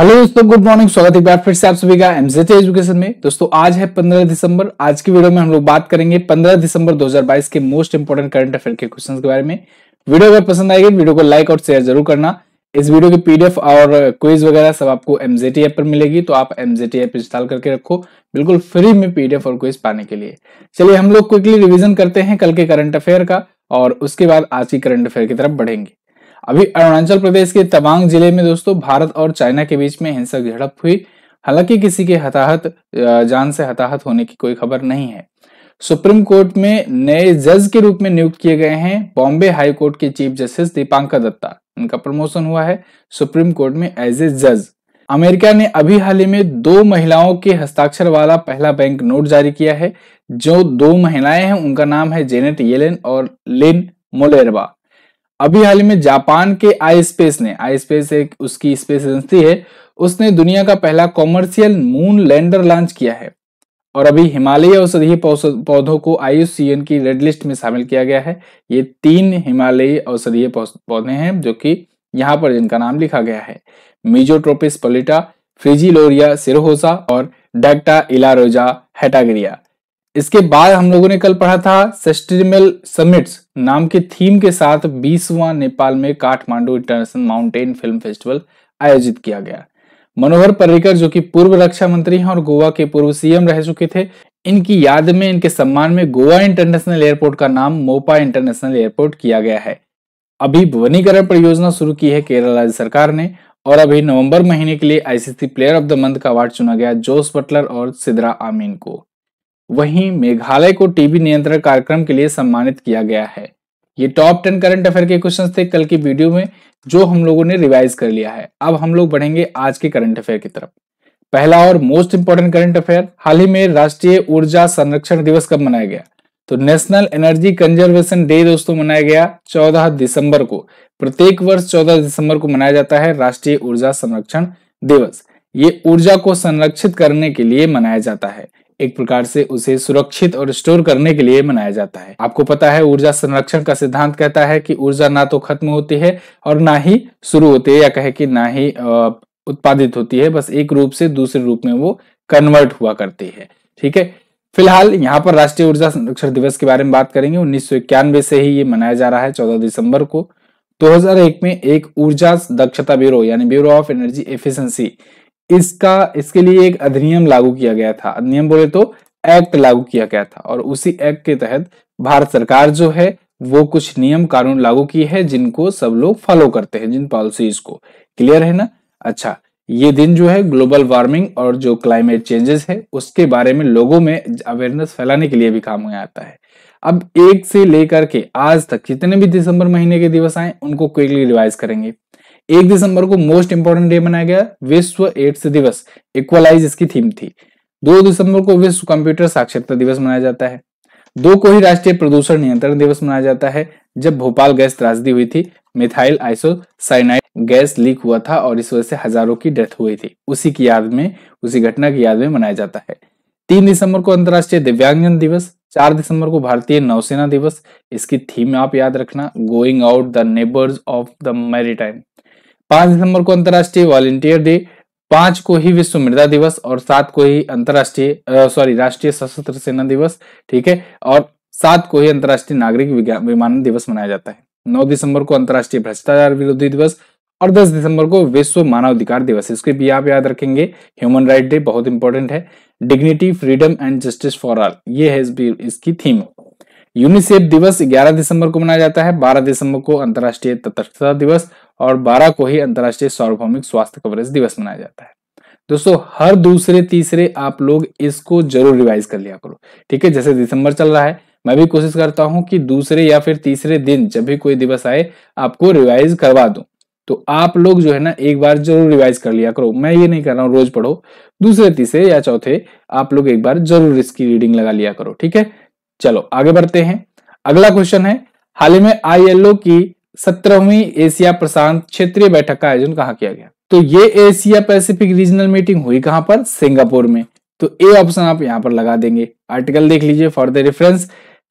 hello दोस्तों good morning स्वागत है बार फिर से आप सभी का एमजेटी एजुकेशन में दोस्तों आज है 15 दिसंबर आज की वीडियो में हम लोग बात करेंगे 15 दिसंबर 2022 के मोस्ट इंपोर्टेंट करंट अफेयर के क्वेश्चंस के बारे में वीडियो अगर पसंद आएगी वीडियो को लाइक और शेयर जरूर करना इस वीडियो की पीडीएफ और क्विज वगैरह सब आपको एमजेटी ऐप पर मिलेगी तो आप एमजेटी ऐप इंस्टॉल करके रखो बिल्कुल फ्री में पीडीएफ और क्विज पाने के लिए चलिए हम लोग क्विकली रिविजन करते हैं कल के करंट अफेयर का और उसके बाद आज की करंट अफेयर की तरफ बढ़ेंगे अभी अरुणाचल प्रदेश के तवांग जिले में दोस्तों भारत और चाइना के बीच में हिंसक झड़प हुई हालांकि किसी के हताहत जान से हताहत होने की कोई खबर नहीं है सुप्रीम कोर्ट में नए जज के रूप में नियुक्त किए गए हैं बॉम्बे हाई कोर्ट के चीफ जस्टिस दीपांकर दत्ता इनका प्रमोशन हुआ है सुप्रीम कोर्ट में एज ए जज अमेरिका ने अभी हाल ही में दो महिलाओं के हस्ताक्षर वाला पहला बैंक नोट जारी किया है जो दो महिलाएं हैं उनका नाम है जेनेट येलेन और लिन मोलेरवा अभी हाल ही में जापान के आई स्पेस ने आई स्पेस एक उसकी स्पेस एजेंसी है उसने दुनिया का पहला कॉमर्शियल मून लैंडर लॉन्च किया है और अभी हिमालय औषधीय पौधों को आईयूसीएन की रेड लिस्ट में शामिल किया गया है ये तीन हिमालयी औषधीय पौधे हैं जो कि यहाँ पर जिनका नाम लिखा गया है मिजोट्रोपिस पोलिटा फ्रिजिलोरिया सिरहोसा और डेक्टा इलारोजा हेटागरिया इसके बाद हम लोगों ने कल पढ़ा था सस्टेनेबल समिट्स नाम के थीम के साथ बीसवां नेपाल में Kathmandu international mountain film festival आयोजित किया गया मनोहर पर्रिकर जो कि पूर्व रक्षा मंत्री हैं और गोवा के पूर्व सीएम रह चुके थे इनकी याद में इनके सम्मान में गोवा इंटरनेशनल एयरपोर्ट का नाम मोपा इंटरनेशनल एयरपोर्ट किया गया है अभी भुवनीकरण परियोजना शुरू की है केरल राज्य सरकार ने और अभी नवंबर महीने के लिए ICC player of the month का अवार्ड चुना गया जोस बटलर और सिद्रा आमीन को वहीं मेघालय को टीबी नियंत्रण कार्यक्रम के लिए सम्मानित किया गया है ये टॉप टेन करंट अफेयर के क्वेश्चन थे कल की वीडियो में जो हम लोगों ने रिवाइज कर लिया है अब हम लोग बढ़ेंगे आज के करंट अफेयर की तरफ पहला और मोस्ट इंपोर्टेंट करंट अफेयर हाल ही में राष्ट्रीय ऊर्जा संरक्षण दिवस कब मनाया गया तो नेशनल एनर्जी कंजर्वेशन डे दोस्तों मनाया गया 14 दिसंबर को प्रत्येक वर्ष 14 दिसंबर को मनाया जाता है राष्ट्रीय ऊर्जा संरक्षण दिवस ये ऊर्जा को संरक्षित करने के लिए मनाया जाता है एक प्रकार से उसे सुरक्षित और स्टोर करने के लिए मनाया जाता है आपको पता है ऊर्जा संरक्षण का सिद्धांत कहता है कि ऊर्जा ना तो खत्म होती है और ना ही शुरू होती है या कहे कि ना ही उत्पादित होती है बस एक रूप से दूसरे रूप में वो कन्वर्ट हुआ करती है ठीक है फिलहाल यहाँ पर राष्ट्रीय ऊर्जा संरक्षण दिवस के बारे में बात करेंगे उन्नीस से ही ये मनाया जा रहा है चौदह दिसंबर को 2001 में एक ऊर्जा दक्षता ब्यूरो यानी ब्यूरो ऑफ एनर्जी एफिशिएंसी इसका इसके लिए एक अधिनियम लागू किया गया था अधिनियम बोले तो एक्ट लागू किया गया था और उसी एक्ट के तहत भारत सरकार जो है वो कुछ नियम कानून लागू किए हैं जिनको सब लोग फॉलो करते हैं जिन पॉलिसीज को क्लियर है ना अच्छा ये दिन जो है ग्लोबल वार्मिंग और जो क्लाइमेट चेंजेस है उसके बारे में लोगों में अवेयरनेस फैलाने के लिए भी काम हो आता है अब एक से लेकर के आज तक जितने भी दिसंबर महीने के दिवस आए उनको क्विकली रिवाइज करेंगे एक दिसंबर को मोस्ट इंपॉर्टेंट डे मनाया गया विश्व एड्स दिवस इक्वलाइज इसकी थीम थी दो दिसंबर को विश्व कंप्यूटर साक्षरता दिवस मनाया जाता है दो को ही राष्ट्रीय प्रदूषण नियंत्रण दिवस मनाया जाता है जब भोपाल गैस त्रासदी हुई थी मिथाइल आइसोसाइनाइड गैस लीक हुआ था और इस वजह से हजारों की डेथ हुई थी उसी की याद में उसी घटना की याद में मनाया जाता है तीन दिसंबर को अंतर्राष्ट्रीय दिव्यांगजन दिवस चार दिसंबर को भारतीय नौसेना दिवस इसकी थीम आप याद रखना going out the neighbours of the maritime पांच दिसंबर को अंतर्राष्ट्रीय वॉलेंटियर डे पांच को ही विश्व मृदा दिवस और सात को ही अंतर्राष्ट्रीय सॉरी राष्ट्रीय सशस्त्र सेना दिवस ठीक है और सात को ही अंतर्राष्ट्रीय नागरिक विमानन दिवस मनाया जाता है नौ दिसंबर को अंतर्राष्ट्रीय भ्रष्टाचार विरोधी दिवस और 10 दिसंबर को विश्व मानवाधिकार दिवस इसके भी आप याद रखेंगे ह्यूमन राइट डे बहुत इंपॉर्टेंट है dignity freedom and justice for all ये है इस इसकी थीम यूनिसेफ दिवस 11 दिसंबर को मनाया जाता है 12 दिसंबर को अंतर्राष्ट्रीय तटस्थता दिवस और 12 को ही अंतर्राष्ट्रीय सार्वभौमिक स्वास्थ्य कवरेज दिवस मनाया जाता है दोस्तों हर दूसरे तीसरे आप लोग इसको जरूर रिवाइज कर लिया करो ठीक है जैसे दिसंबर चल रहा है मैं भी कोशिश करता हूं कि दूसरे या फिर तीसरे दिन जब भी कोई दिवस आए आपको रिवाइज करवा दूं तो आप लोग जो है ना एक बार जरूर रिवाइज कर लिया करो मैं ये नहीं कर रहा हूं रोज पढ़ो दूसरे तीसरे या चौथे आप लोग एक बार जरूर इसकी रीडिंग लगा लिया करो ठीक है चलो आगे बढ़ते हैं अगला क्वेश्चन है हाल ही में आईएलओ की सत्रहवीं एशिया प्रशांत क्षेत्रीय बैठक का आयोजन कहा किया गया तो ये एशिया पैसिफिक रीजनल मीटिंग हुई कहां पर सिंगापुर में तो ए ऑप्शन आप यहां पर लगा देंगे आर्टिकल देख लीजिए for the reference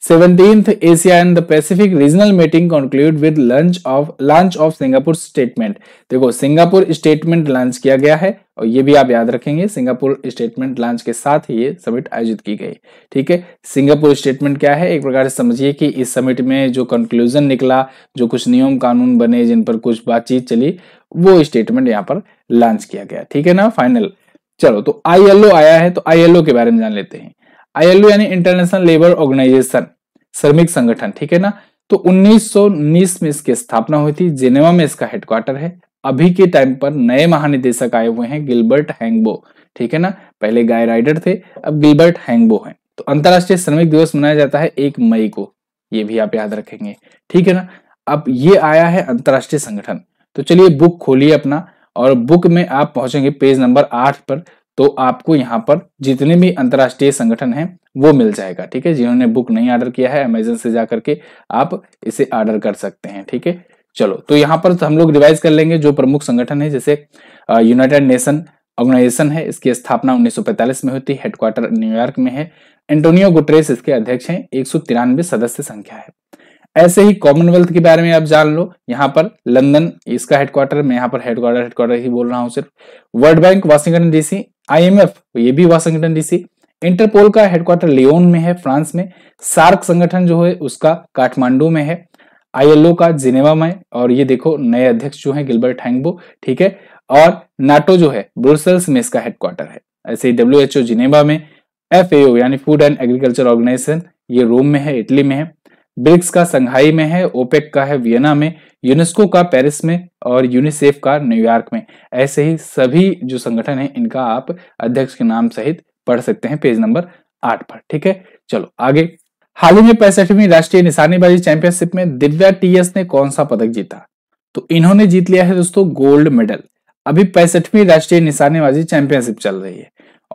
17th Asia and the Pacific Regional Meeting conclude with launch of launch of Singapore statement देखो सिंगापुर स्टेटमेंट लॉन्च किया गया है और ये भी आप याद रखेंगे सिंगापुर स्टेटमेंट लॉन्च के साथ ही ये समिट आयोजित की गई ठीक है सिंगापुर स्टेटमेंट क्या है एक प्रकार से समझिए कि इस समिट में जो कंक्लूजन निकला जो कुछ नियम कानून बने जिन पर कुछ बातचीत चली वो स्टेटमेंट यहाँ पर लॉन्च किया गया ठीक है ना फाइनल चलो तो आईएलओ आया है तो आईएलओ के बारे में जान लेते हैं आईएलओ यानी इंटरनेशनल लेबर ऑर्गेनाइजेशन श्रमिक संगठन ठीक है ना तो 1919 में इसकी स्थापना हुई थी जेनेवा में इसका हेडक्वार्टर है अभी के टाइम पर नए महानिदेशक आए हुए हैं गिलबर्ट हैंगबो ठीक है ना पहले गाय राइडर थे अब गिलबर्ट हैंगबो हैं तो अंतरराष्ट्रीय श्रमिक दिवस मनाया जाता है एक मई को ये भी आप याद रखेंगे ठीक है ना अब ये आया है अंतरराष्ट्रीय संगठन तो चलिए बुक खोलिए अपना और बुक में आप पहुंचेंगे पेज नंबर आठ पर तो आपको यहाँ पर जितने भी अंतर्राष्ट्रीय संगठन हैं वो मिल जाएगा ठीक है जिन्होंने बुक नहीं ऑर्डर किया है अमेजन से जा करके आप इसे ऑर्डर कर सकते हैं ठीक है चलो तो यहाँ पर तो हम लोग रिवाइज कर लेंगे जो प्रमुख संगठन है जैसे यूनाइटेड नेशन ऑर्गेनाइजेशन है इसकी स्थापना 1945 में होती है हेडक्वार्टर न्यूयॉर्क में है एंटोनियो गुटरेस इसके अध्यक्ष हैं एक सदस्य संख्या है ऐसे ही कॉमनवेल्थ के बारे में आप जान लो यहाँ पर लंदन इसका हेडक्वार्टर मैं यहाँ पर हेडक्वार्टर हेडक्वार्टर ही बोल रहा हूँ सिर्फ world bank Washington DC IMF ये भी वाशिंगटन डीसी इंटरपोल का हेडक्वार्टर लियोन में है फ्रांस में सार्क संगठन जो है उसका काठमांडू में है आईएलओ का जिनेवा में और ये देखो नए अध्यक्ष जो है गिलबर्ट हैंगबो ठीक है और नाटो जो है ब्रुसल्स में इसका हेडक्वार्टर है ऐसे ही डब्ल्यू जिनेवा में एफ यानी फूड एंड एग्रीकल्चर ऑर्गेनाइजेशन ये रोम में है इटली में है ब्रिक्स का संघाई में है ओपेक का है वियना में यूनेस्को का पेरिस में और यूनिसेफ का न्यूयॉर्क में ऐसे ही सभी जो संगठन है इनका आप अध्यक्ष के नाम सहित पढ़ सकते हैं पेज नंबर आठ पर ठीक है चलो आगे हाल ही में पैंसठवीं राष्ट्रीय निशानेबाजी चैंपियनशिप में दिव्या टीएस ने कौन सा पदक जीता तो इन्होंने जीत लिया है दोस्तों गोल्ड मेडल अभी पैंसठवीं राष्ट्रीय निशानेबाजी चैंपियनशिप चल रही है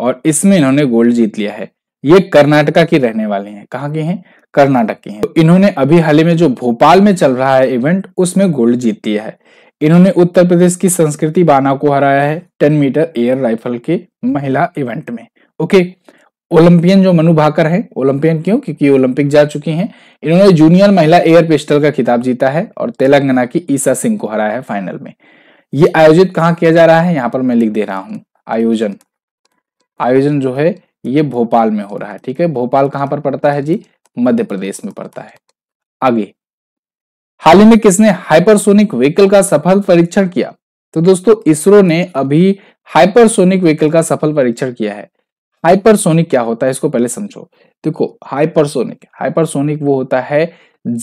और इसमें इन्होंने गोल्ड जीत लिया है ये कर्नाटका की रहने वाली हैं कहाँ के हैं कर्नाटक की है तो इन्होंने अभी हाल ही में जो भोपाल में चल रहा है इवेंट उसमें गोल्ड जीत दिया है इन्होंने उत्तर प्रदेश की संस्कृति बाना को हराया है टेन मीटर एयर राइफल के महिला इवेंट में ओके ओलंपियन जो मनु भाकर हैं ओलंपियन क्यों क्योंकि ओलंपिक जा चुकी हैं इन्होंने जूनियर महिला एयर पिस्टल का खिताब जीता है और तेलंगाना की ईसा सिंह को हराया है फाइनल में ये आयोजित कहाँ किया जा रहा है यहाँ पर मैं लिख दे रहा हूं आयोजन आयोजन जो है ये भोपाल में हो रहा है ठीक है भोपाल कहाँ पर पड़ता है जी मध्य प्रदेश में पड़ता है आगे हाल ही में किसने हाइपरसोनिक व्हीकल का सफल परीक्षण किया तो दोस्तों इसरो ने अभी हाइपरसोनिक व्हीकल का सफल परीक्षण किया है हाइपरसोनिक क्या होता है इसको पहले समझो देखो हाइपरसोनिक हाइपरसोनिक वो होता है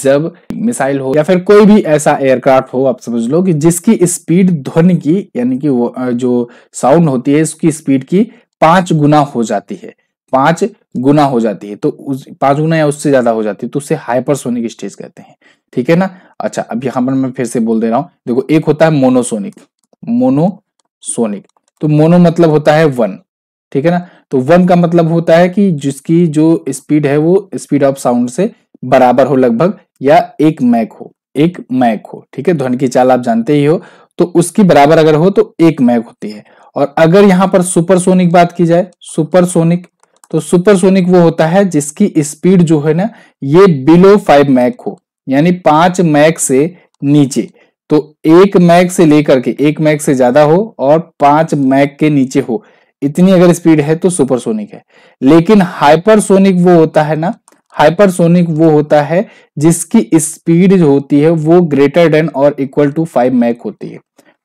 जब मिसाइल हो या फिर कोई भी ऐसा एयरक्राफ्ट हो आप समझ लो कि जिसकी स्पीड ध्वनि की यानी कि वो जो साउंड होती है उसकी स्पीड की पांच गुना हो जाती है पांच गुना हो जाती है तो उस पांच गुना या उससे ज्यादा हो जाती है तो उसे हाइपरसोनिक स्टेज कहते हैं ठीक है ना अच्छा अब यहां पर मैं फिर से बोल दे रहा हूं देखो एक होता है मोनोसोनिक मोनोसोनिक तो मोनो मतलब होता है वन ठीक है ना तो वन का मतलब होता है कि जिसकी जो स्पीड है वो स्पीड ऑफ साउंड से बराबर हो लगभग या एक मैक हो एक मैक हो ठीक है ध्वनि की चाल आप जानते ही हो तो उसकी बराबर अगर हो तो एक मैक होती है और अगर यहां पर सुपरसोनिक बात की जाए सुपरसोनिक तो सुपरसोनिक वो होता है जिसकी स्पीड जो है ना ये बिलो फाइव मैक हो यानी पांच मैक से नीचे तो एक मैक से लेकर के एक मैक से ज्यादा हो और पांच मैक के नीचे हो इतनी अगर स्पीड है तो सुपरसोनिक है लेकिन हाइपरसोनिक वो होता है ना हाइपरसोनिक वो होता है जिसकी स्पीड जो होती है वो ग्रेटर देन और इक्वल टू फाइव मैक होती है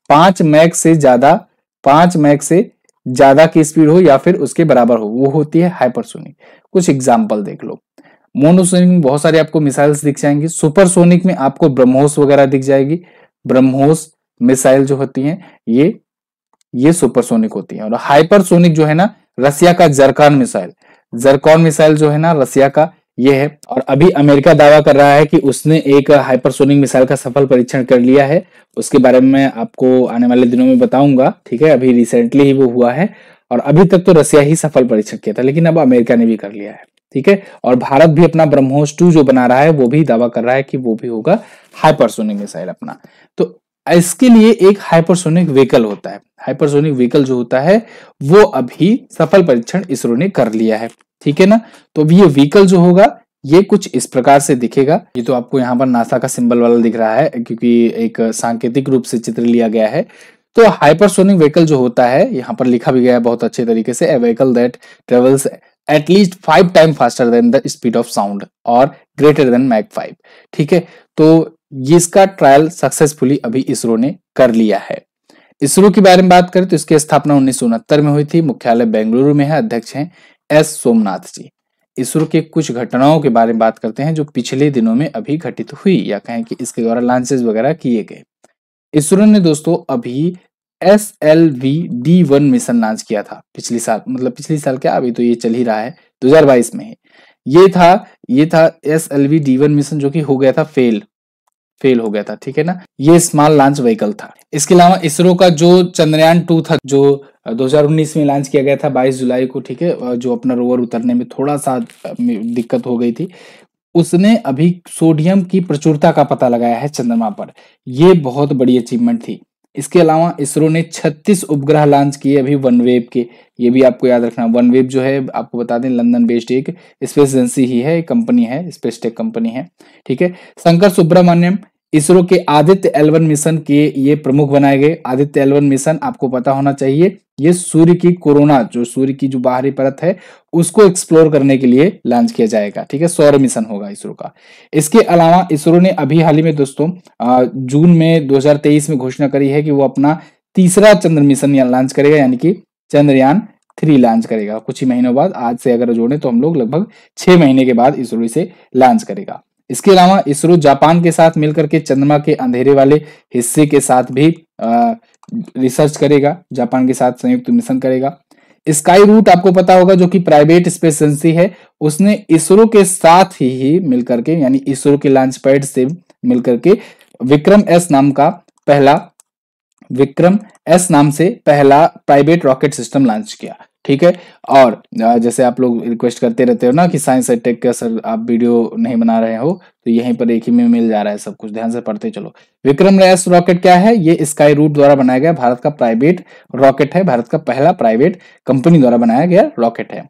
पांच मैक से ज्यादा पांच मैक से ज्यादा की स्पीड हो या फिर उसके बराबर हो वो होती है हाइपरसोनिक कुछ एग्जाम्पल देख लो मोनोसोनिक में बहुत सारे आपको मिसाइल्स दिख जाएंगी सुपरसोनिक में आपको ब्रह्मोस वगैरह दिख जाएगी ब्रह्मोस मिसाइल जो होती हैं ये ये सुपरसोनिक होती है और हाइपरसोनिक जो है ना रसिया का जरकॉन मिसाइल जरकॉन मिसाइल जो है ना रसिया का ये है और अभी अमेरिका दावा कर रहा है कि उसने एक हाइपरसोनिक मिसाइल का सफल परीक्षण कर लिया है उसके बारे में मैं आपको आने वाले दिनों में बताऊंगा ठीक है अभी रिसेंटली ही वो हुआ है और अभी तक तो रसिया ही सफल परीक्षण किया था लेकिन अब अमेरिका ने भी कर लिया है ठीक है और भारत भी अपना ब्रह्मोस टू जो बना रहा है वो भी दावा कर रहा है कि वो भी होगा हाइपरसोनिक मिसाइल अपना तो इसके लिए एक हाइपरसोनिक व्हीकल होता है हाइपरसोनिक व्हीकल जो होता है वो अभी सफल परीक्षण इसरो ने कर लिया है ठीक है ना तो अब ये व्हीकल जो होगा ये कुछ इस प्रकार से दिखेगा ये तो आपको यहाँ पर नासा का सिंबल वाला दिख रहा है क्योंकि एक सांकेतिक रूप से चित्र लिया गया है तो हाइपरसोनिक व्हीकल जो होता है यहाँ पर लिखा भी गया है बहुत अच्छे तरीके से a vehicle that travels at least five time faster than the speed of sound और ग्रेटर देन मैक फाइव ठीक है तो इसका ट्रायल सक्सेसफुली अभी इसरो ने कर लिया है इसरो के बारे में बात करें तो इसकी स्थापना उन्नीस में हुई थी मुख्यालय बेंगलुरु में है अध्यक्ष हैं एस सोमनाथ जी इसरो के कुछ घटनाओं के बारे में बात करते हैं जो पिछले दिनों में अभी घटित हुई या कहें कि इसके द्वारा लॉन्चेस वगैरह किए गए इसरो ने दोस्तों अभी S L V D one mission launch किया था पिछले साल मतलब पिछले साल क्या अभी तो ये चल ही रहा है 2022 में ये था ये था S L V D one mission जो कि हो गया था फेल फेल हो गया था ठीक है ना ये स्मॉल लॉन्च व्हीकल था इसके अलावा इसरो का जो चंद्रयान टू था जो 2019 में लॉन्च किया गया था 22 जुलाई को ठीक है जो अपना रोवर उतरने में थोड़ा सा दिक्कत हो गई थी उसने अभी सोडियम की प्रचुरता का पता लगाया है चंद्रमा पर यह बहुत बड़ी अचीवमेंट थी इसके अलावा इसरो ने 36 उपग्रह लॉन्च किए अभी वन वेब के ये भी आपको याद रखना वन वेब जो है आपको बता दें लंदन बेस्ड एक स्पेस एजेंसी ही है कंपनी है स्पेस टेक कंपनी है ठीक है शंकर सुब्रमण्यम इसरो के आदित्य एलवन मिशन के ये प्रमुख बनाए गए आदित्य एलवन मिशन आपको पता होना चाहिए ये सूर्य की कोरोना जो सूर्य की जो बाहरी परत है उसको एक्सप्लोर करने के लिए लॉन्च किया जाएगा ठीक है सौर मिशन होगा इसरो का इसके अलावा इसरो ने अभी हाल ही में दोस्तों जून में 2023 में घोषणा करी है कि वो अपना तीसरा चंद्र मिशन लॉन्च करेगा यानी कि चंद्रयान थ्री लॉन्च करेगा कुछ ही महीनों बाद आज से अगर जोड़े तो हम लोग लगभग छह महीने के बाद इसरो इसे लॉन्च करेगा इसके अलावा इसरो जापान के साथ मिलकर के चंद्रमा के अंधेरे वाले हिस्से के साथ भी आ, रिसर्च करेगा जापान के साथ संयुक्त मिशन करेगा स्काई रूट आपको पता होगा जो कि प्राइवेट स्पेस एजेंसी है उसने इसरो के साथ ही, ही मिलकर के यानी इसरो के लॉन्च पैड से मिलकर के विक्रम एस नाम का पहला विक्रम एस नाम से पहला प्राइवेट रॉकेट सिस्टम लॉन्च किया ठीक है और जैसे आप लोग रिक्वेस्ट करते रहते हो ना कि साइंस एंड टेक का सर आप वीडियो नहीं बना रहे हो तो यहीं पर एक ही में मिल जा रहा है सब कुछ ध्यान से पढ़ते चलो विक्रम रैस रॉकेट क्या है ये स्काई रूट द्वारा बनाया गया भारत का प्राइवेट रॉकेट है भारत का पहला प्राइवेट कंपनी द्वारा बनाया गया रॉकेट है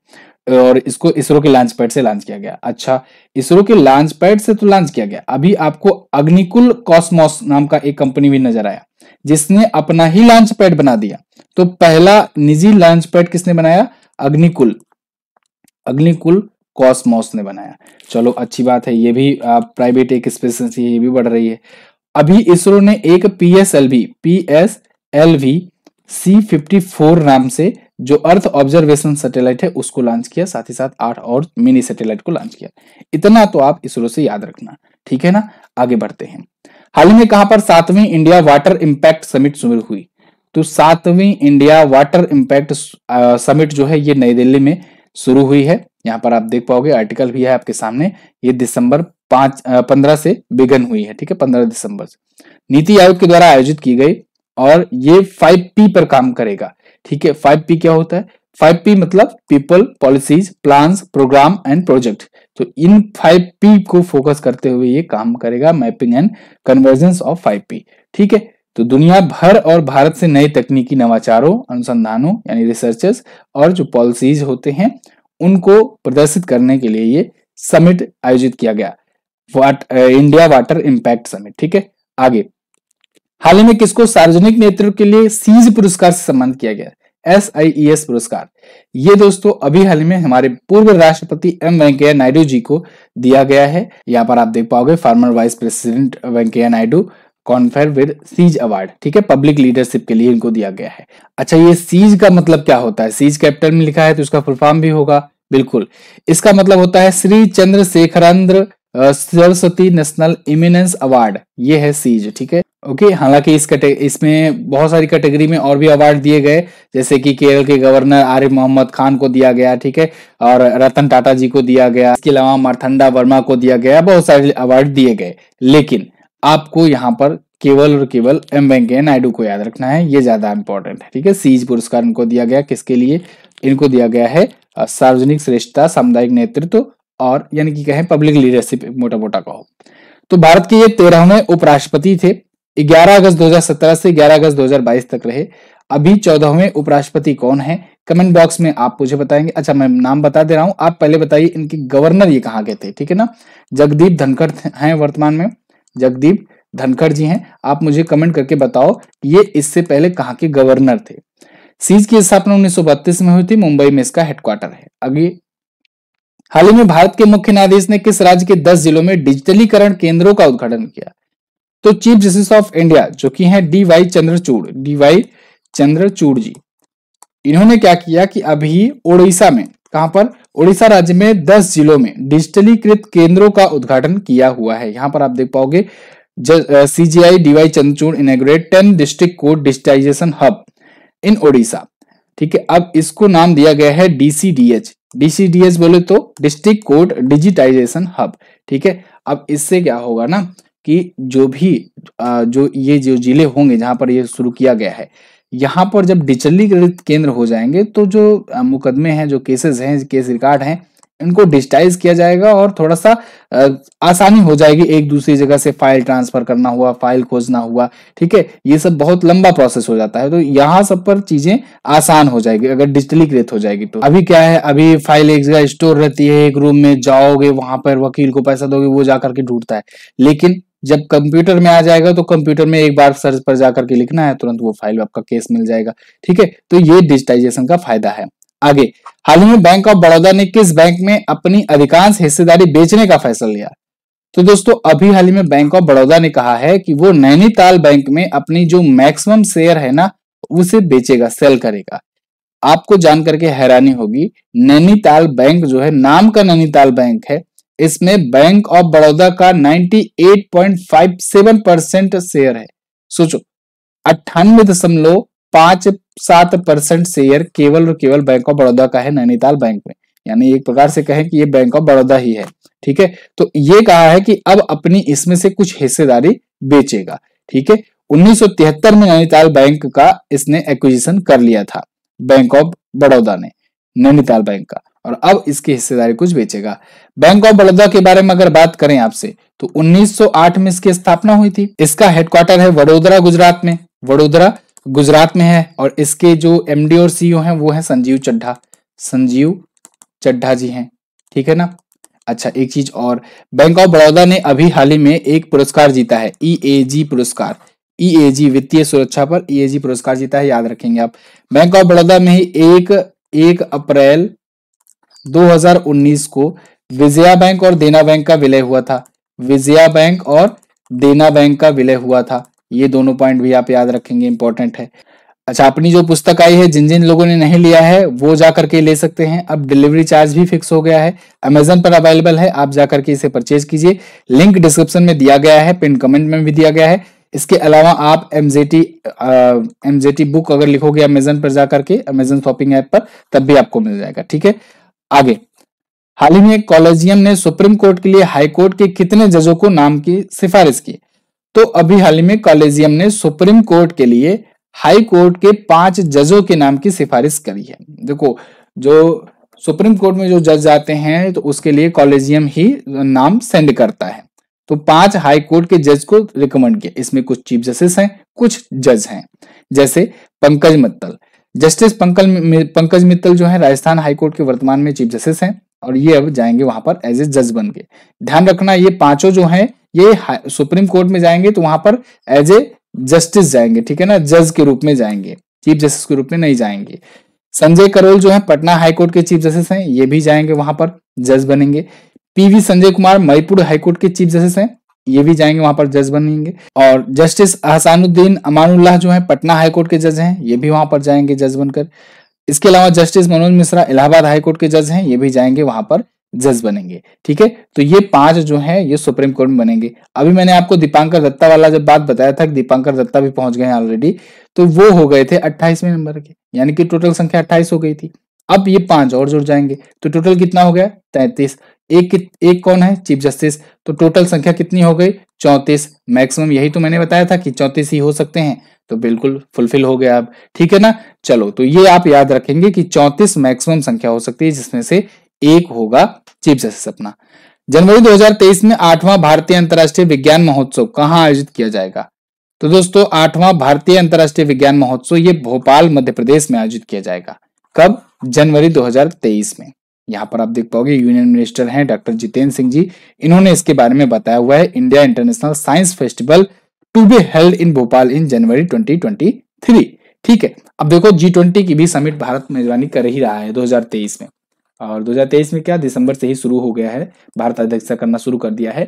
और इसको इसरो के लॉन्च पैड से लॉन्च किया गया अच्छा इसरो के लॉन्च पैड से तो लॉन्च किया गया अभी आपको अग्निकुल कॉस्मोस नाम का एक कंपनी भी नजर आया जिसने अपना ही लॉन्च पैड बना दिया तो पहला निजी लॉन्च पैड किसने बनाया अग्निकुल अग्निकुल कॉस्मोस ने बनाया चलो अच्छी बात है ये भी प्राइवेट एक स्पेस ये भी बढ़ रही है अभी इसरो ने एक P S L V P S L V C fifty four नाम से जो अर्थ ऑब्जर्वेशन सैटेलाइट है उसको लॉन्च किया साथ ही साथ आठ और मिनी सैटेलाइट को लॉन्च किया इतना तो आप इसरो से याद रखना ठीक है ना आगे बढ़ते हैं हाल ही में कहां पर सातवीं इंडिया वाटर इंपैक्ट समिट शुरू हुई तो सातवीं इंडिया वाटर इम्पैक्ट समिट जो है ये नई दिल्ली में शुरू हुई है यहाँ पर आप देख पाओगे आर्टिकल भी है आपके सामने ये दिसंबर पांच पंद्रह से बिगन हुई है ठीक है पंद्रह दिसंबर से नीति आयोग के द्वारा आयोजित की गई और ये फाइव पी पर काम करेगा ठीक है फाइव पी क्या होता है फाइव पी मतलब people policies plan programme and project तो इन फाइव पी को फोकस करते हुए ये काम करेगा mapping and convergence of five P ठीक है तो दुनिया भर और भारत से नए तकनीकी नवाचारों अनुसंधानों यानी रिसर्चर्स और जो पॉलिसीज होते हैं उनको प्रदर्शित करने के लिए ये समिट आयोजित किया गया वाट, इंडिया वाटर इंपैक्ट समिट ठीक है आगे हाल ही में किसको सार्वजनिक नेतृत्व के लिए सीज पुरस्कार से सम्मानित किया गया एस आई ई एस पुरस्कार ये दोस्तों अभी हाल में हमारे पूर्व राष्ट्रपति एम वेंकैया नायडू जी को दिया गया है यहाँ पर आप देख पाओगे former vice president Venkaiah Naidu conferred with SIES award ठीक है पब्लिक लीडरशिप के लिए इनको दिया गया है अच्छा ये सीज का मतलब क्या होता है सीज कैप्टन में लिखा है तो उसका फुलफॉर्म भी होगा बिल्कुल इसका मतलब होता है Shri Chandrasekharendra Saraswati national eminence award ये है सीज ठीक है ओके okay, हालांकि इस इसमें बहुत सारी कैटेगरी में और भी अवार्ड दिए गए जैसे कि केरल के गवर्नर आरिफ मोहम्मद खान को दिया गया ठीक है और रतन टाटा जी को दिया गया इसके अलावा मारथंडा वर्मा को दिया गया बहुत सारे अवार्ड दिए गए लेकिन आपको यहाँ पर केवल और केवल एम वेंकैया नायडू को याद रखना है ये ज्यादा इंपॉर्टेंट है ठीक है सीज पुरस्कार इनको दिया गया किसके लिए इनको दिया गया है सार्वजनिक श्रेष्ठता सामुदायिक नेतृत्व और यानी कि कहें पब्लिक लीडरशिप मोटा मोटा कहो तो भारत के ये तेरहवें उपराष्ट्रपति थे 11 अगस्त 2017 से 11 अगस्त 2022 तक रहे अभी चौदहवें उपराष्ट्रपति कौन है कमेंट बॉक्स में आप मुझे बताएंगे अच्छा मैं नाम बता दे रहा हूं आप पहले बताइए इनके गवर्नर ये कहाँ गए थे ठीक है ना जगदीप धनखड़ हैं वर्तमान में जगदीप धनखड़ जी हैं आप मुझे कमेंट करके बताओ ये इससे पहले कहाँ के गवर्नर थे सीज की स्थापना उन्नीस में हुई थी मुंबई में इसका हेडक्वार्टर है अगले हाल ही में भारत के मुख्य न्यायाधीश ने किस राज्य के दस जिलों में डिजिटलीकरण केंद्रों का उद्घाटन किया तो चीफ जस्टिस ऑफ इंडिया जो कि हैं D Y Chandrachud D Y Chandrachud ji इन्होंने क्या किया कि अभी ओडिशा में कहां पर ओडिशा राज्य में 10 जिलों में डिजिटलीकृत केंद्रों का उद्घाटन किया हुआ है यहां पर आप देख पाओगे C J I D Y Chandrachud inaugurate ten district को डिजिटाइजेशन हब इन ओडिशा ठीक है अब इसको नाम दिया गया है डीसीडीएच डीसीडीएच बोले तो डिस्ट्रिक्ट कोर्ट डिजिटाइजेशन हब ठीक है अब इससे क्या होगा ना कि जो भी जो ये जो जिले होंगे जहां पर ये शुरू किया गया है यहाँ पर जब डिजिटलीकृत केंद्र हो जाएंगे तो जो मुकदमे हैं जो केसेस हैं केस रिकॉर्ड हैं इनको डिजिटाइज किया जाएगा और थोड़ा सा आसानी हो जाएगी एक दूसरी जगह से फाइल ट्रांसफर करना हुआ फाइल खोजना हुआ ठीक है ये सब बहुत लंबा प्रोसेस हो जाता है तो यहाँ सब पर चीजें आसान हो जाएगी अगर डिजिटलीकृत हो जाएगी तो अभी क्या है अभी फाइल एक जगह स्टोर रहती है एक रूम में जाओगे वहां पर वकील को पैसा दोगे वो जा करके ढूंढता है लेकिन जब कंप्यूटर में आ जाएगा तो कंप्यूटर में एक बार सर्च पर जाकर के लिखना है तुरंत वो फाइल आपका केस मिल जाएगा ठीक है तो ये डिजिटाइजेशन का फायदा है आगे हाल ही में बैंक ऑफ बड़ौदा ने किस बैंक में अपनी अधिकांश हिस्सेदारी बेचने का फैसला लिया तो दोस्तों अभी हाल ही में बैंक ऑफ बड़ौदा ने कहा है कि वो नैनीताल बैंक में अपनी जो मैक्सिमम शेयर है ना उसे बेचेगा सेल करेगा आपको जानकर के हैरानी होगी नैनीताल बैंक जो है नाम का नैनीताल बैंक है इसमें बैंक ऑफ बड़ौदा का 98.57 परसेंट शेयर है सोचो अट्ठानवे दशमलव पांच सात परसेंट शेयर केवल और केवल बैंक ऑफ बड़ौदा का है नैनीताल बैंक में यानी एक प्रकार से कहें कि ये बैंक ऑफ बड़ौदा ही है ठीक है तो ये कहा है कि अब अपनी इसमें से कुछ हिस्सेदारी बेचेगा ठीक है 1973 में नैनीताल बैंक का इसने एक्विजिशन कर लिया था बैंक ऑफ बड़ौदा ने नैनीताल बैंक का और अब इसकी हिस्सेदारी कुछ बेचेगा बैंक ऑफ बड़ौदा के बारे में अगर बात करें आपसे तो 1908 में इसकी स्थापना हुई थी इसका हेडक्वार्टर है वडोदरा गुजरात में वडोदरा गुजरात में है और इसके जो एमडी और सीईओ e हैं वो है संजीव चड्ढा संजीव चड्ढा जी हैं ठीक है ना अच्छा एक चीज और बैंक ऑफ बड़ौदा ने अभी हाल ही में एक पुरस्कार जीता है ईएजी e पुरस्कार ईएजी e वित्तीय सुरक्षा पर ईएजी पुरस्कार जीता है याद रखेंगे आप बैंक ऑफ बड़ौदा में ही एक एक अप्रैल 2019 को विजया बैंक और देना बैंक का विलय हुआ था विजया बैंक और देना बैंक का विलय हुआ था ये दोनों पॉइंट भी आप याद रखेंगे इंपॉर्टेंट है अच्छा अपनी जो पुस्तक आई है जिन जिन लोगों ने नहीं लिया है वो जा करके ले सकते हैं अब डिलीवरी चार्ज भी फिक्स हो गया है अमेजन पर अवेलेबल है आप जाकर के इसे परचेज कीजिए लिंक डिस्क्रिप्शन में दिया गया है पिन कमेंट में भी दिया गया है इसके अलावा आप एमजेटी एमजेटी बुक अगर लिखोगे अमेजन पर जाकर के अमेजन शॉपिंग ऐप पर तब भी आपको मिल जाएगा ठीक है आगे हाल ही में एक कॉलेजियम ने सुप्रीम कोर्ट के लिए हाई कोर्ट के कितने जजों को नाम की सिफारिश की तो अभी हाल ही में कॉलेजियम ने सुप्रीम कोर्ट के लिए हाई कोर्ट के पांच जजों के नाम की सिफारिश करी है देखो जो सुप्रीम कोर्ट में जो जज आते हैं तो उसके लिए कॉलेजियम ही नाम सेंड करता है तो पांच हाई कोर्ट के जज को रिकमेंड किया इसमें कुछ चीफ जस्टिस हैं कुछ जज हैं जैसे पंकज मित्तल जस्टिस पंकज पंकज मित्तल जो है राजस्थान हाईकोर्ट के वर्तमान में चीफ जस्टिस हैं और ये अब जाएंगे वहां पर एज ए जज बन के ध्यान रखना ये पांचों जो हैं ये सुप्रीम कोर्ट में जाएंगे तो वहां पर एज ए जस्टिस जाएंगे ठीक है ना जज के रूप में जाएंगे चीफ जस्टिस के रूप में नहीं जाएंगे संजय करोल जो है पटना हाईकोर्ट के चीफ जस्टिस हैं ये भी जाएंगे वहां पर जज बनेंगे पीवी संजय कुमार मणिपुर हाईकोर्ट के चीफ जस्टिस हैं ये भी जाएंगे वहां पर जज बनेंगे और जस्टिस अहसानुद्दीन अमानुल्लाह जो है पटना हाईकोर्ट के जज हैं ये भी वहां पर जाएंगे जज बनकर इसके अलावा जस्टिस मनोज मिश्रा इलाहाबाद हाईकोर्ट के जज हैं ये भी जाएंगे वहां पर जज बनेंगे ठीक है तो ये पांच जो हैं ये सुप्रीम कोर्ट में बनेंगे अभी मैंने आपको दीपांकर दत्ता वाला जब बात बताया था दीपांकर दत्ता भी पहुंच गए हैं ऑलरेडी तो वो हो गए थे अट्ठाईसवें नंबर के यानी कि टोटल संख्या अट्ठाईस हो गई थी अब ये पांच और जुड़ जाएंगे तो टोटल कितना हो गया तैतीस एक एक कौन है चीफ जस्टिस तो टोटल संख्या कितनी हो गई चौंतीस मैक्सिमम यही तो मैंने बताया था कि चौंतीस ही हो सकते हैं तो बिल्कुल फुलफिल हो गया आप ठीक है ना चलो तो ये आप याद रखेंगे कि चौंतीस मैक्सिमम संख्या हो सकती है जिसमें से एक होगा चीफ जस्टिस अपना जनवरी 2023 में आठवां भारतीय अंतर्राष्ट्रीय विज्ञान महोत्सव कहाँ आयोजित किया जाएगा तो दोस्तों आठवां भारतीय अंतर्राष्ट्रीय विज्ञान महोत्सव ये भोपाल मध्य प्रदेश में आयोजित किया जाएगा कब जनवरी 2023 में यहाँ पर आप देख पाओगे यूनियन मिनिस्टर हैं डॉक्टर जितेंद्र सिंह जी इन्होंने इसके बारे में बताया हुआ है India international science festival to be held in Bhopal in January 2023 ठीक है अब देखो जी ट्वेंटी की भी समिट भारत मेजबानी कर ही रहा है 2023 में और 2023 में क्या दिसंबर से ही शुरू हो गया है भारत अध्यक्षता करना शुरू कर दिया है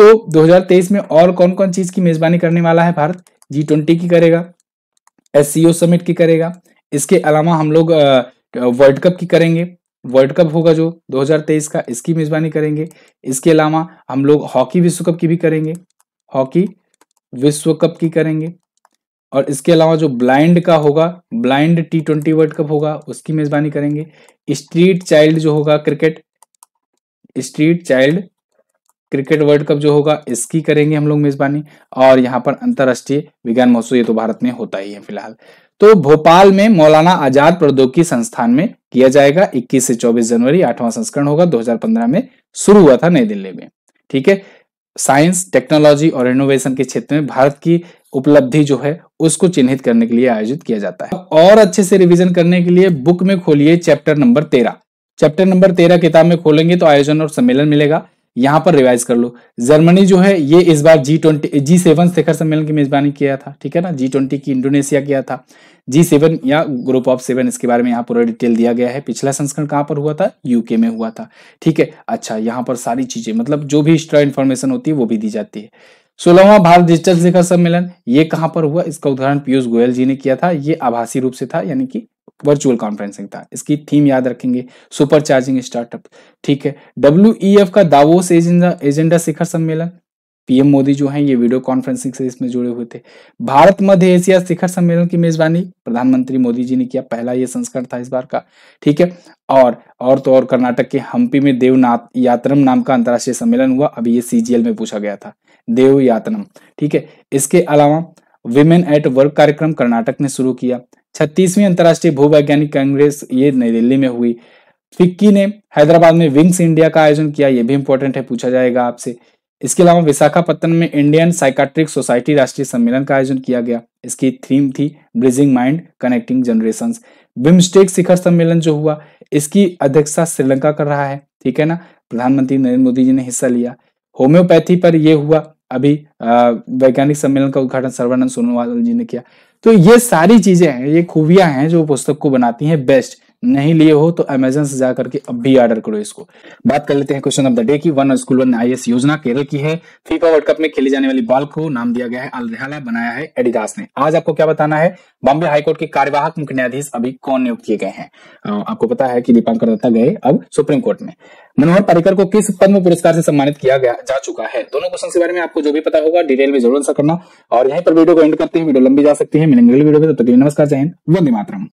तो दो में और कौन कौन चीज की मेजबानी करने वाला है भारत जी ट्वेंटी की करेगा एस समिट की करेगा इसके अलावा हम लोग वर्ल्ड कप की करेंगे वर्ल्ड कप होगा जो 2023 का इसकी मेजबानी करेंगे इसके अलावा हम लोग हॉकी विश्व कप की भी करेंगे हॉकी विश्व कप की करेंगे और इसके अलावा जो ब्लाइंड का होगा blind T twenty world cup होगा उसकी मेजबानी करेंगे स्ट्रीट चाइल्ड जो होगा cricket street child cricket world cup जो होगा इसकी करेंगे हम लोग मेजबानी और यहाँ पर अंतर्राष्ट्रीय विज्ञान महोत्सव ये तो भारत में होता ही है फिलहाल तो भोपाल में मौलाना आजाद प्रौद्योगिकी संस्थान में किया जाएगा 21 से 24 जनवरी आठवां संस्करण होगा 2015 में शुरू हुआ था नई दिल्ली में ठीक है साइंस टेक्नोलॉजी और इनोवेशन के क्षेत्र में भारत की उपलब्धि जो है उसको चिन्हित करने के लिए आयोजित किया जाता है और अच्छे से रिविजन करने के लिए बुक में खोलिए चैप्टर नंबर तेरह चैप्टर नंबर तेरह किताब में खोलेंगे तो आयोजन और सम्मेलन मिलेगा यहां पर रिवाइज कर लो जर्मनी जो है ये इस बार जी ट्वेंटी जी सेवन शिखर सम्मेलन की मेजबानी किया था ठीक है ना जी ट्वेंटी की इंडोनेशिया किया था जी सेवन या ग्रुप ऑफ सेवन इसके बारे में यहाँ पूरा डिटेल दिया गया है पिछला संस्करण कहाँ पर हुआ था यूके में हुआ था ठीक है अच्छा यहाँ पर सारी चीजें मतलब जो भी एक्स्ट्रा इन्फॉर्मेशन होती है वो भी दी जाती है सोलहवां भारत डिजिटल शिखर सम्मेलन ये कहाँ पर हुआ इसका उदाहरण पीयूष गोयल जी ने किया था ये आभासी रूप से था यानी कि वर्चुअल कॉन्फ्रेंसिंग था इसकी थीम याद रखेंगे सुपर चार्जिंग स्टार्टअप ठीक है डब्ल्यू e का दावोस एजेंडा एजेंडा शिखर सम्मेलन पीएम मोदी जो हैं ये वीडियो कॉन्फ्रेंसिंग से इसमें जुड़े हुए थे भारत मध्य एशिया शिखर सम्मेलन की मेजबानी प्रधानमंत्री मोदी जी ने किया पहला ये संस्करण था इस बार का ठीक है और और तो और कर्नाटक के हम्पी में देवनाथ यात्रम नाम का अंतर्राष्ट्रीय सम्मेलन हुआ अभी ये सीजीएल में पूछा गया था देव यात्रम ठीक है इसके अलावा विमेन एट वर्क कार्यक्रम कर्नाटक ने शुरू किया छत्तीसवीं अंतर्राष्ट्रीय भूवैज्ञानिक कांग्रेस ये नई दिल्ली में हुई फिक्की ने हैदराबाद में विंग्स इंडिया का आयोजन किया ये भी इंपॉर्टेंट है पूछा जाएगा आपसे इसके अलावा विशाखापत्तन में इंडियन साइकाट्रिक सोसाइटी राष्ट्रीय सम्मेलन का आयोजन किया गया इसकी थीम थी bridging mind connecting generation BIMSTEC शिखर सम्मेलन जो हुआ इसकी अध्यक्षता श्रीलंका कर रहा है ठीक है ना प्रधानमंत्री नरेंद्र मोदी जी ने हिस्सा लिया होम्योपैथी पर यह हुआ अभी वैज्ञानिक सम्मेलन का उद्घाटन सर्वानंद सोनोवाल जी ने किया तो ये सारी चीजें हैं ये खूबियां हैं जो पुस्तक को बनाती हैं बेस्ट नहीं लिए हो तो अमेजन से जाकर के अब भी ऑर्डर करो इसको बात कर लेते हैं क्वेश्चन ऑफ द डे की वन स्कूल वन आई योजना केरल की है फीफा वर्ल्ड कप में खेली जाने वाली बॉल को नाम दिया गया है अल रेहाला बनाया है एडिडास ने आज आपको क्या बताना है बॉम्बे हाईकोर्ट के कार्यवाहक मुख्य न्यायाधीश अभी कौन नियुक्त किए गए हैं आपको पता है कि दीपांकर दत्ता गए अब सुप्रीम कोर्ट में मनोहर पर्रिकर को किस पद्म पुरस्कार से सम्मानित किया गया जा चुका है दोनों क्वेश्चन के बारे में आपको जो भी पता होगा डिटेल में जरूर आंसर करना और यहीं पर वीडियो को एंड करते हैं वीडियो लंबी जा सकती है मिलेंगे वीडियो में तो तक नमस्कार जय हिंद वंदे मातरम